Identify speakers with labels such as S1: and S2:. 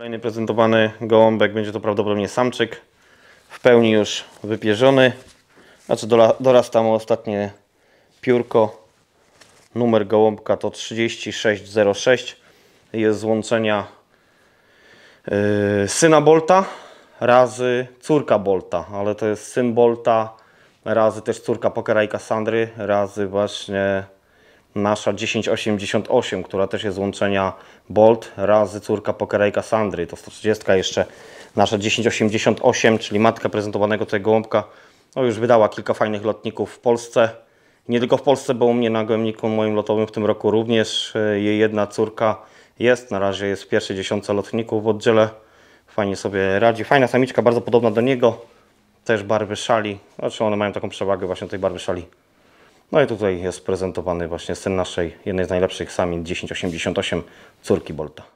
S1: Kolejny prezentowany gołąbek będzie to prawdopodobnie samczyk, w pełni już wypierzony. Znaczy dorasta mu ostatnie piórko. Numer gołąbka to 3606. Jest złączenia yy, syna Bolta razy córka Bolta, ale to jest syn Bolta razy też córka Pokerajka Sandry razy właśnie nasza 1088, która też jest łączenia Bolt razy córka pokerejka Sandry. To 130 jeszcze nasza 1088, czyli matka prezentowanego tutaj gołąbka. No już wydała kilka fajnych lotników w Polsce. Nie tylko w Polsce, bo u mnie na gołębniku moim lotowym w tym roku również e, jej jedna córka jest. Na razie jest w pierwszej dziesiątce lotników w oddziele. Fajnie sobie radzi. Fajna samiczka, bardzo podobna do niego. Też barwy szali. Znaczy one mają taką przewagę właśnie tej barwy szali. No i tutaj jest prezentowany właśnie syn naszej, jednej z najlepszych samin 1088 córki Bolta.